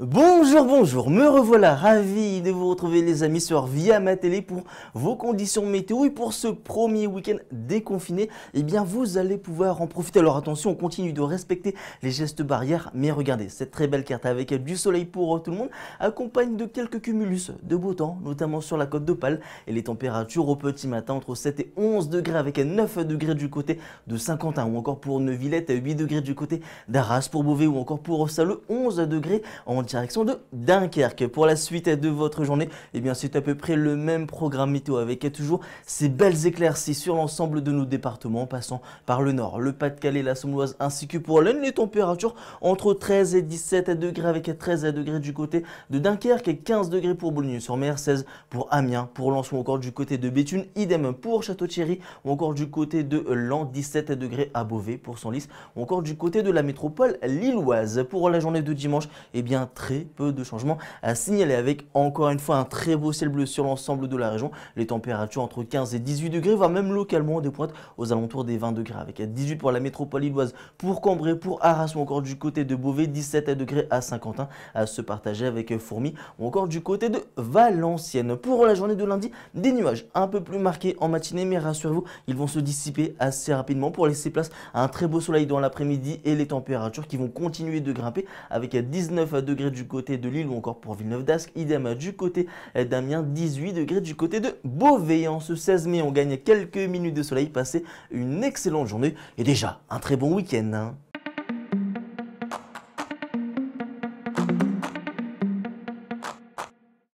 Bonjour, bonjour, me revoilà, ravi de vous retrouver les amis sur Via Ma Télé pour vos conditions météo et pour ce premier week-end déconfiné, eh bien vous allez pouvoir en profiter. Alors attention, on continue de respecter les gestes barrières, mais regardez, cette très belle carte avec du soleil pour tout le monde accompagne de quelques cumulus de beau temps, notamment sur la côte d'Opale et les températures au petit matin entre 7 et 11 degrés avec 9 degrés du côté de Saint-Quentin ou encore pour Neuvillette, 8 degrés du côté d'Arras, pour Beauvais ou encore pour Saleux, 11 degrés en direction de Dunkerque. Pour la suite de votre journée, et eh bien c'est à peu près le même programme météo avec toujours ces belles éclaircies sur l'ensemble de nos départements passant par le nord, le Pas-de-Calais, la Somme loise ainsi que pour l'Aisne. Les températures entre 13 et 17 degrés avec 13 degrés du côté de Dunkerque et 15 degrés pour Boulogne-sur-Mer, 16 pour Amiens, pour Lens ou encore du côté de Béthune, idem pour Château-Thierry ou encore du côté de Lan, 17 degrés à Beauvais pour Senlis ou encore du côté de la métropole lilloise. Pour la journée de dimanche, et eh bien très peu de changements à signaler avec encore une fois un très beau ciel bleu sur l'ensemble de la région. Les températures entre 15 et 18 degrés, voire même localement des pointes aux alentours des 20 degrés avec 18 pour la métropole illoise, pour Cambrai, pour Arras ou encore du côté de Beauvais, 17 degrés à Saint-Quentin à se partager avec Fourmi ou encore du côté de Valenciennes. Pour la journée de lundi, des nuages un peu plus marqués en matinée mais rassurez-vous, ils vont se dissiper assez rapidement pour laisser place à un très beau soleil dans l'après-midi et les températures qui vont continuer de grimper avec 19 degrés du côté de Lille ou encore pour Villeneuve d'Ascq, idem du côté eh, d'Amiens, 18 degrés du côté de Beauvais. En ce 16 mai, on gagne quelques minutes de soleil, passez une excellente journée et déjà un très bon week-end. Hein.